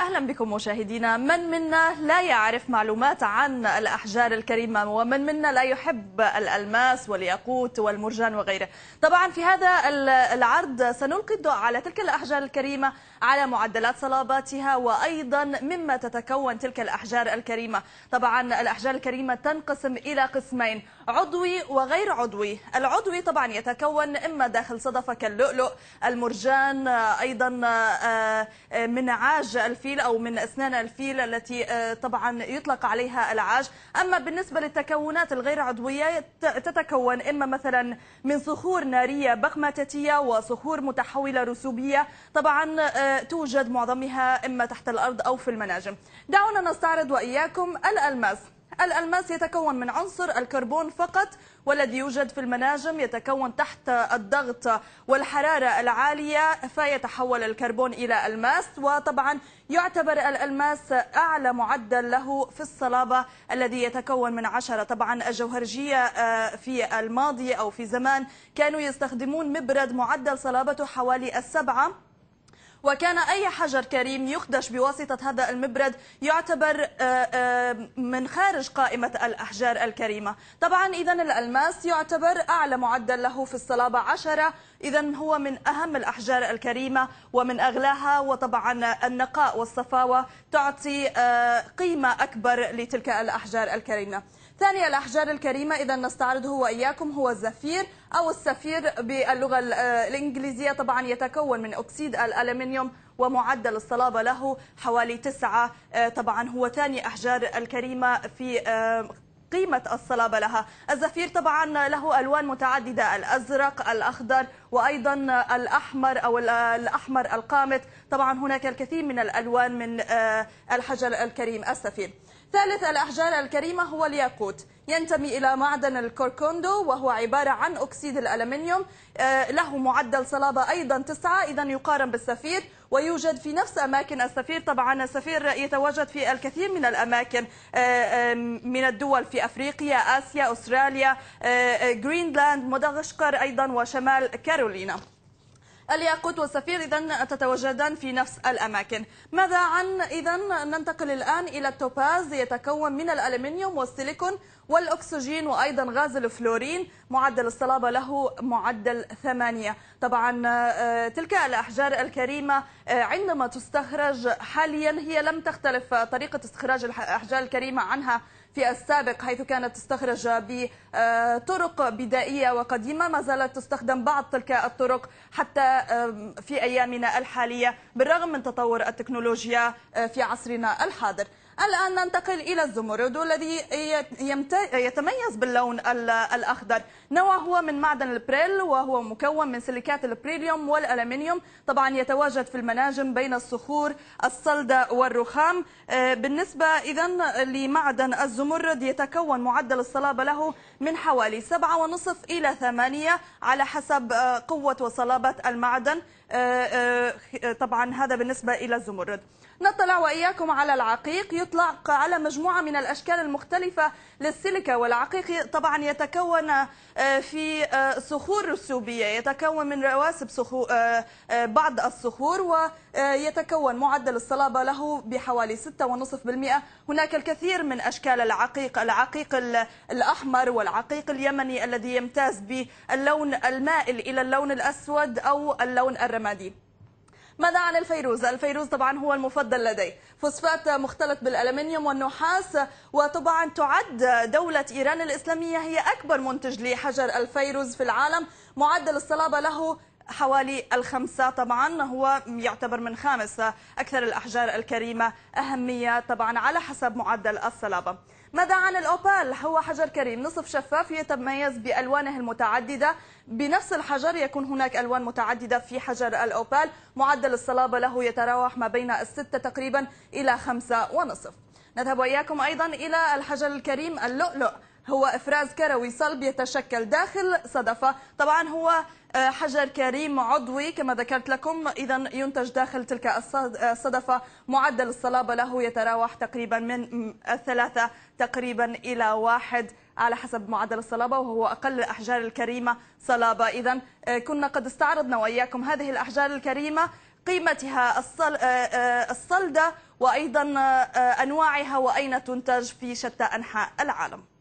أهلا بكم مشاهدينا من منا لا يعرف معلومات عن الأحجار الكريمة ومن منا لا يحب الألماس والياقوت والمرجان وغيره طبعا في هذا العرض سنلقي الضوء على تلك الأحجار الكريمة على معدلات صلاباتها وأيضا مما تتكون تلك الأحجار الكريمة طبعا الأحجار الكريمة تنقسم إلى قسمين عضوي وغير عضوي العضوي طبعا يتكون إما داخل صدفك اللؤلؤ المرجان أيضا آه، آه، من عاج الفيل أو من أسنان الفيل التي آه، طبعا يطلق عليها العاج أما بالنسبة للتكونات الغير عضوية تتكون إما مثلا من صخور نارية بقماتية وصخور متحولة رسوبية طبعا توجد معظمها إما تحت الأرض أو في المناجم دعونا نستعرض وإياكم الألماس الألماس يتكون من عنصر الكربون فقط والذي يوجد في المناجم يتكون تحت الضغط والحرارة العالية فيتحول الكربون إلى ألماس وطبعا يعتبر الألماس أعلى معدل له في الصلابة الذي يتكون من عشرة طبعا الجوهرجية آه، في الماضي أو في زمان كانوا يستخدمون مبرد معدل صلابته حوالي السبعة وكان أي حجر كريم يخدش بواسطة هذا المبرد يعتبر آه، آه، من خارج قائمة الأحجار الكريمة طبعا إذا الألماس يعتبر أعلى معدل له في الصلابة عشرة إذا هو من أهم الأحجار الكريمة ومن أغلاها وطبعا النقاء والصفاوة تعطي آه، قيمة أكبر لتلك الأحجار الكريمة ثاني الأحجار الكريمة إذا نستعرضه وإياكم هو الزفير أو السفير باللغة الإنجليزية طبعا يتكون من أكسيد الألمنيوم الكادميوم ومعدل الصلابة له حوالي تسعة آه، طبعا هو ثاني أحجار الكريمة في آه، قيمة الصلابة لها الزفير طبعا له ألوان متعددة الأزرق الأخضر وأيضا الأحمر أو الأحمر القامت طبعا هناك الكثير من الألوان من آه، الحجر الكريم السفير ثالث الأحجار الكريمة هو الياقوت ينتمي إلى معدن الكوركوندو وهو عبارة عن أكسيد الألمنيوم آه، له معدل صلابة أيضا تسعة إذا يقارن بالسفير ويوجد في نفس أماكن السفير طبعا السفير يتواجد في الكثير من الأماكن آه، من الدول في أفريقيا آسيا أستراليا آه، جرينلاند مدغشقر أيضا وشمال كارولينا الياقوت والسفير إذا تتواجدان في نفس الأماكن ماذا عن إذا ننتقل الآن إلى التوباز يتكون من الألمنيوم والسيليكون والأكسجين وأيضا غاز الفلورين معدل الصلابة له معدل ثمانية طبعا آه، تلك الأحجار الكريمة آه، عندما تستخرج حاليا هي لم تختلف طريقة استخراج الأحجار الكريمة عنها في السابق حيث كانت تستخرج بطرق بدائية وقديمة ما زالت تستخدم بعض تلك الطرق حتى في أيامنا الحالية بالرغم من تطور التكنولوجيا آه، في عصرنا الحاضر الآن ننتقل إلى الزمرد والذي يتميز باللون الأخضر نوع هو من معدن البريل وهو مكون من سيليكات البريليوم والألمنيوم طبعا يتواجد في المناجم بين الصخور الصلدة والرخام آه، بالنسبة إذا لمعدن الزمرد يتكون معدل الصلابة له من حوالي سبعة ونصف إلى ثمانية على حسب آه، قوة وصلابة المعدن آه، طبعا هذا بالنسبة إلى الزمرد نطلع وإياكم على العقيق الإطلاق على مجموعة من الأشكال المختلفة للسيليكا والعقيق طبعا يتكون آه، في آه، صخور رسوبية يتكون من رواسب صخور آه، بعض الصخور ويتكون معدل الصلابة له بحوالي 6.5% هناك الكثير من أشكال العقيق العقيق الأحمر والعقيق اليمني الذي يمتاز باللون المائل إلى اللون الأسود أو اللون الرمادي ماذا عن الفيروز؟ الفيروز طبعا هو المفضل لدي فوسفات مختلط بالألمنيوم والنحاس وطبعا تعد دولة إيران الإسلامية هي أكبر منتج لحجر الفيروز في العالم معدل الصلابة له حوالي الخمسة طبعا هو يعتبر من خامس أكثر الأحجار الكريمة أهمية طبعا على حسب معدل الصلابة ماذا عن الأوبال؟ هو حجر كريم نصف شفاف يتميز بألوانه المتعددة بنفس الحجر يكون هناك ألوان متعددة في حجر الأوبال معدل الصلابة له يتراوح ما بين الستة تقريبا إلى خمسة ونصف نذهب وإياكم أيضا إلى الحجر الكريم اللؤلؤ هو إفراز كروي صلب يتشكل داخل صدفة طبعا هو آه، حجر كريم عضوي كما ذكرت لكم إذا ينتج داخل تلك الصدفة آه، معدل الصلابة له يتراوح تقريبا من ثلاثه تقريبا إلى واحد على حسب معدل الصلابة وهو أقل الأحجار الكريمة صلابة إذا آه، كنا قد استعرضنا وإياكم هذه الأحجار الكريمة قيمتها الصلدة وأيضا أنواعها وأين تنتج في شتى أنحاء العالم